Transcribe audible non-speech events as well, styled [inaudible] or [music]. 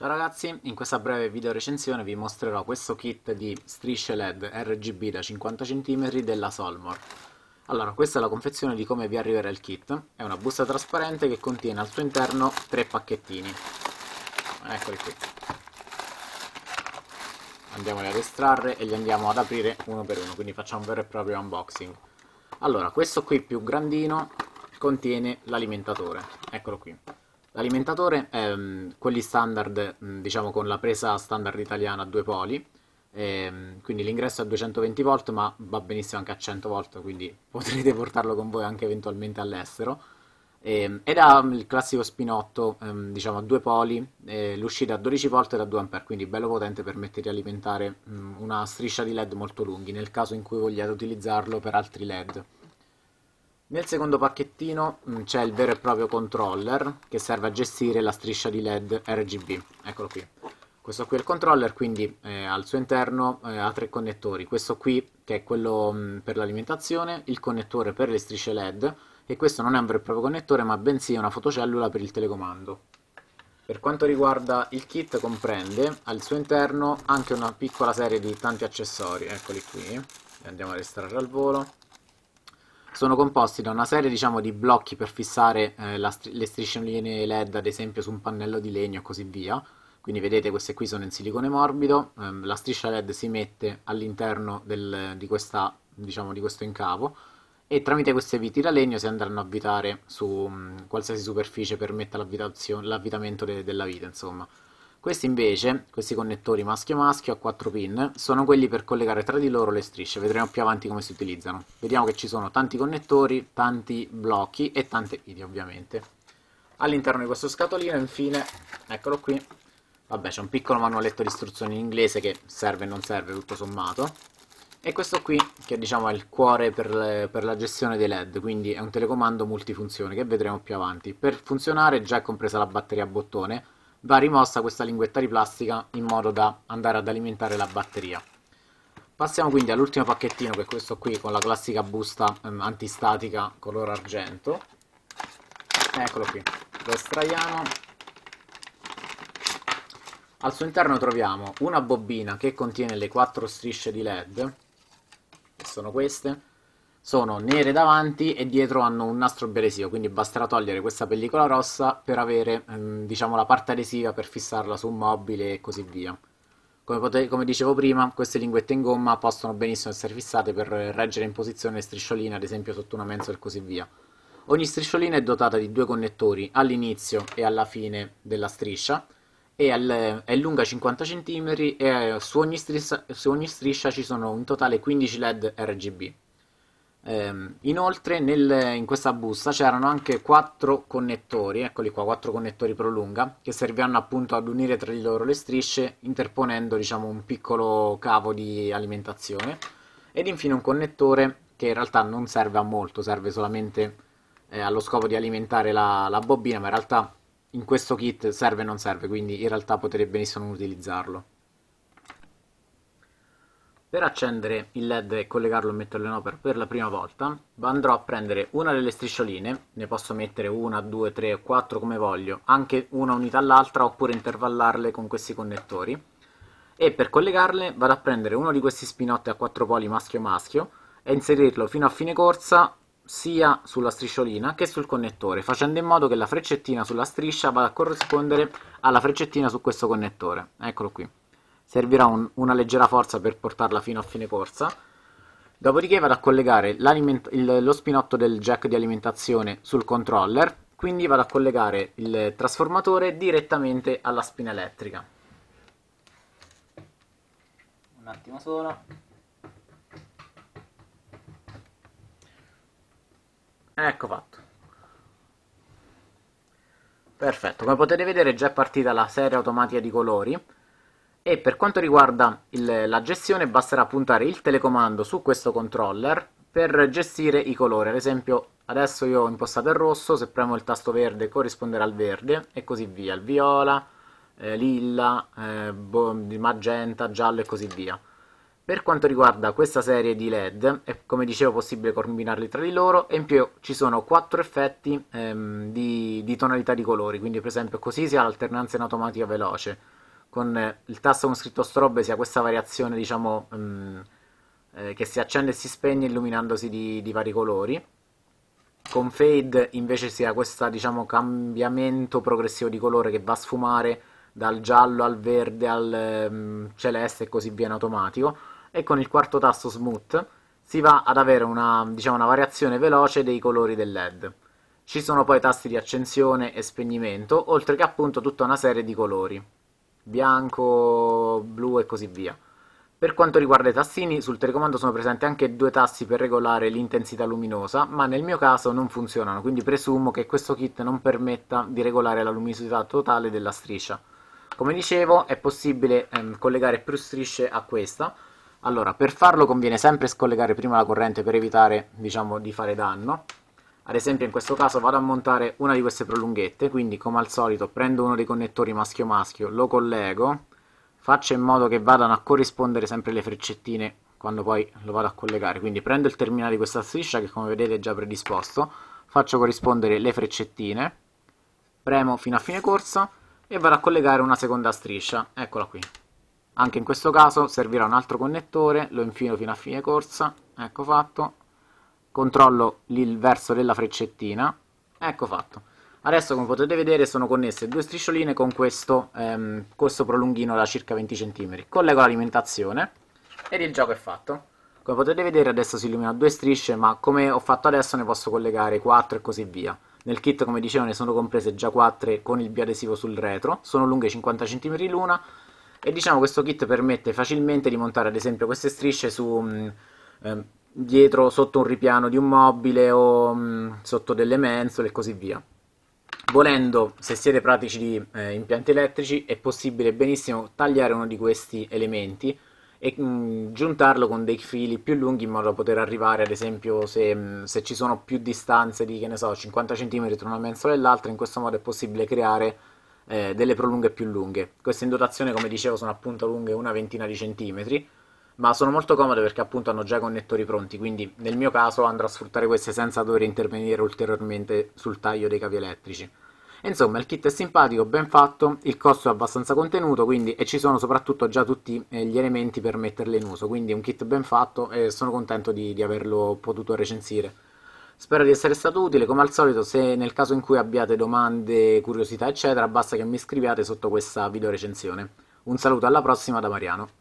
Ciao ragazzi, in questa breve video recensione vi mostrerò questo kit di strisce LED RGB da 50 cm della Solmor. Allora, questa è la confezione di come vi arriverà il kit. È una busta trasparente che contiene al suo interno tre pacchettini. Eccoli qui. Andiamoli ad estrarre e li andiamo ad aprire uno per uno, quindi facciamo un vero e proprio unboxing. Allora, questo qui più grandino contiene l'alimentatore. Eccolo qui L'alimentatore è ehm, quelli standard, mm, diciamo con la presa standard italiana a due poli, e, ehm, quindi l'ingresso è a 220 volt ma va benissimo anche a 100 volt, quindi [laughs] potrete portarlo con voi anche eventualmente all'estero. E, ehm, ed ha mm, il classico spinotto, diciamo a due poli, eh, l'uscita a 12 volt e da 2 A, quindi bello potente permette di alimentare mm, una striscia di LED molto lunghi nel caso in cui vogliate utilizzarlo per altri LED. Nel secondo pacchettino mm, c'è il vero e proprio controller che serve a gestire la striscia di LED RGB. Eccolo qui. Questo qui è il controller, quindi eh, al suo interno eh, ha tre connettori. Questo qui che è quello mh, mm, per l'alimentazione, il connettore per le strisce LED e questo non è un vero e proprio connettore ma bensì una fotocellula per il telecomando. Per quanto riguarda il kit comprende al suo interno anche una piccola serie di tanti accessori, eccoli qui, andiamo a estrarre al volo sono composti da una serie diciamo, di blocchi per fissare eh, str- le striscioline LED ad esempio su un pannello di legno e così via. Quindi vedete queste qui sono in silicone morbido, ehm, la striscia LED si mette all'interno del, di, questa, diciamo, di, questo incavo e tramite queste viti da legno si andranno a avvitare su mh, mm, qualsiasi superficie permetta l'avvitamento de- della vita. insomma. Questi invece, questi connettori maschio-maschio a 4 pin, sono quelli per collegare tra di loro le strisce, vedremo più avanti come si utilizzano. Vediamo che ci sono tanti connettori, tanti blocchi e tante pili ovviamente. All'interno di questo scatolino infine, eccolo qui, vabbè c'è un piccolo manualetto di istruzioni in inglese che serve e non serve tutto sommato. E questo qui, che diciamo è il cuore per, le, per la gestione dei LED, quindi è un telecomando multifunzione che vedremo più avanti. Per funzionare già è compresa la batteria a bottone, va rimossa questa linguetta di plastica in modo da andare ad alimentare la batteria. Passiamo quindi all'ultimo pacchettino che è questo qui con la classica busta ehm, antistatica color argento. Eccolo qui, lo estraiamo. Al suo interno troviamo una bobina che contiene le quattro strisce di LED, che sono queste, sono nere davanti e dietro hanno un nastro adesivo, quindi basterà togliere questa pellicola rossa per avere ehm, diciamo, la parte adesiva per fissarla su un mobile e così via. Come, come, dicevo prima, queste linguette in gomma possono benissimo essere fissate per reggere in posizione striscioline, ad esempio sotto una mensola e così via. Ogni strisciolina è dotata di due connettori all'inizio e alla fine della striscia, al, è lunga 50 cm e su ogni, striscia, su ogni striscia ci sono un totale 15 LED RGB. Eh, inoltre nel, in questa busta c'erano anche quattro connettori, eccoli qua, quattro connettori prolunga, che servivano appunto ad unire tra di loro le strisce interponendo diciamo un piccolo cavo di alimentazione ed infine un connettore che in realtà non serve a molto, serve solamente eh, allo scopo di alimentare la, la bobina, ma in realtà in questo kit serve e non serve, quindi in realtà potrebbe benissimo non utilizzarlo. Per accendere il led e collegarlo e metterlo in opera per la prima volta andrò a prendere una delle striscioline, ne posso mettere una, due, tre o quattro come voglio, anche una unita all'altra oppure intervallarle con questi connettori e per collegarle vado a prendere uno di questi spinotti a quattro poli maschio maschio e inserirlo fino a fine corsa sia sulla strisciolina che sul connettore facendo in modo che la freccettina sulla striscia vada a corrispondere alla freccettina su questo connettore, eccolo qui servirà un, una leggera forza per portarla fino a fine corsa. Dopodiché vado a collegare il, lo spinotto del jack di alimentazione sul controller, quindi vado a collegare il trasformatore direttamente alla spina elettrica. Un attimo solo. Ecco fatto. Perfetto, come potete vedere è già partita la serie automatica di colori e per quanto riguarda il, la gestione basterà puntare il telecomando su questo controller per gestire i colori ad esempio adesso io ho impostato il rosso se premo il tasto verde corrisponderà al verde e così via il viola, eh, lilla, eh, boh, magenta, giallo e così via per quanto riguarda questa serie di led è come dicevo possibile combinarli tra di loro e in più ci sono quattro effetti ehm, di, di tonalità di colori quindi per esempio così si ha l'alternanza in automatica veloce con eh, il tasto con scritto strobe si ha questa variazione diciamo mh, mm, eh, che si accende e si spegne illuminandosi di, di, vari colori con fade invece si ha questo diciamo cambiamento progressivo di colore che va a sfumare dal giallo al verde al mh, mm, celeste e così via in automatico e con il quarto tasto smooth si va ad avere una, diciamo, una variazione veloce dei colori del led ci sono poi tasti di accensione e spegnimento oltre che appunto tutta una serie di colori bianco, blu e così via. Per quanto riguarda i tastini, sul telecomando sono presenti anche due tasti per regolare l'intensità luminosa, ma nel mio caso non funzionano, quindi presumo che questo kit non permetta di regolare la luminosità totale della striscia. Come dicevo, è possibile ehm, collegare più strisce a questa. Allora, per farlo conviene sempre scollegare prima la corrente per evitare, diciamo, di fare danno ad esempio in questo caso vado a montare una di queste prolunghette quindi come al solito prendo uno dei connettori maschio maschio lo collego faccio in modo che vadano a corrispondere sempre le freccettine quando poi lo vado a collegare quindi prendo il terminale di questa striscia che come vedete è già predisposto faccio corrispondere le freccettine premo fino a fine corsa e vado a collegare una seconda striscia eccola qui anche in questo caso servirà un altro connettore lo infilo fino a fine corsa ecco fatto controllo il verso della freccettina, ecco fatto. Adesso come potete vedere sono connesse due striscioline con questo, ehm, questo prolunghino da circa 20 cm. Collego l'alimentazione ed il gioco è fatto. Come potete vedere adesso si illuminano due strisce ma come ho fatto adesso ne posso collegare 4 e così via. Nel kit come dicevo ne sono comprese già 4 con il biadesivo sul retro, sono lunghe 50 cm l'una e diciamo questo kit permette facilmente di montare ad esempio queste strisce su... Mh, mm, ehm, dietro sotto un ripiano di un mobile o mh, mm, sotto delle mensole e così via. Volendo, se siete pratici di eh, impianti elettrici, è possibile benissimo tagliare uno di questi elementi e mh, mm, giuntarlo con dei fili più lunghi in modo da poter arrivare, ad esempio, se, mh, mm, se ci sono più distanze di, so, 50 cm tra una mensola e l'altra, in questo modo è possibile creare eh, delle prolunghe più lunghe. Queste in dotazione, come dicevo, sono appunto lunghe una ventina di centimetri, ma sono molto comode perché appunto hanno già i connettori pronti, quindi nel mio caso andrò a sfruttare queste senza dover intervenire ulteriormente sul taglio dei cavi elettrici. insomma, il kit è simpatico, ben fatto, il costo è abbastanza contenuto, quindi, e ci sono soprattutto già tutti eh, gli elementi per metterle in uso, quindi un kit ben fatto e sono contento di, di averlo potuto recensire. Spero di essere stato utile, come al solito se nel caso in cui abbiate domande, curiosità eccetera, basta che mi scriviate sotto questa video recensione. Un saluto alla prossima da Mariano.